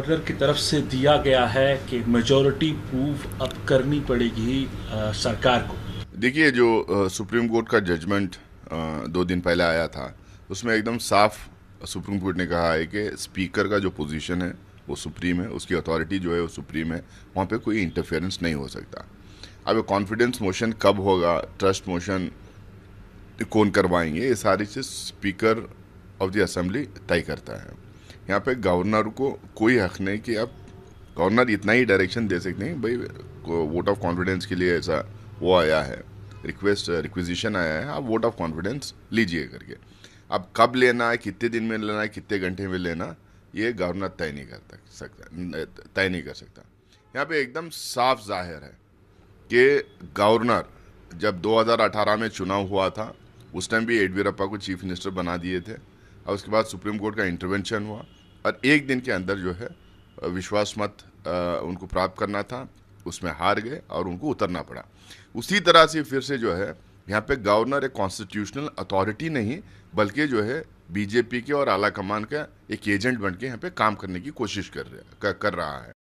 governor की तरफ से दिया गया है कि मेजोरिटी प्रूव अब करनी पड़ेगी सरकार को देखिए जो सुप्रीम कोर्ट का जजमेंट दो दिन पहले आया था उसमें एकदम साफ सुप्रीम कोर्ट ने कहा है कि स्पीकर का जो पोजीशन है वो सुप्रीम है उसकी अथॉरिटी जो है वो सुप्रीम है वहाँ पे कोई इंटरफेरेंस नहीं हो सकता अब कॉन्फिडेंस मोशन कब होगा ट्रस्ट मोशन कौन करवाएंगे ये सारी चीज़ स्पीकर ऑफ द असम्बली तय करता है यहाँ पे गवर्नर को कोई हक नहीं कि आप गवर्नर इतना ही डायरेक्शन दे सकते हैं भाई वोट ऑफ कॉन्फिडेंस के लिए ऐसा वो आया है रिक्वेस्ट रिक्विजिशन आया है आप वोट ऑफ कॉन्फिडेंस लीजिए करके अब कब लेना है कितने दिन में लेना है कितने घंटे में लेना ये गवर्नर तय नहीं कर सकता तय नहीं कर सकता यहाँ पे एकदम साफ जाहिर है कि गवर्नर जब 2018 में चुनाव हुआ था उस टाइम भी येडियप्पा को चीफ मिनिस्टर बना दिए थे और उसके बाद सुप्रीम कोर्ट का इंटरवेंशन हुआ और एक दिन के अंदर जो है विश्वास मत उनको प्राप्त करना था उसमें हार गए और उनको उतरना पड़ा उसी तरह से फिर से जो है यहाँ पे गवर्नर एक कॉन्स्टिट्यूशनल अथॉरिटी नहीं बल्कि जो है बीजेपी के और आला कमान का एक एजेंट बन के यहाँ पे काम करने की कोशिश कर रहे कर, कर रहा है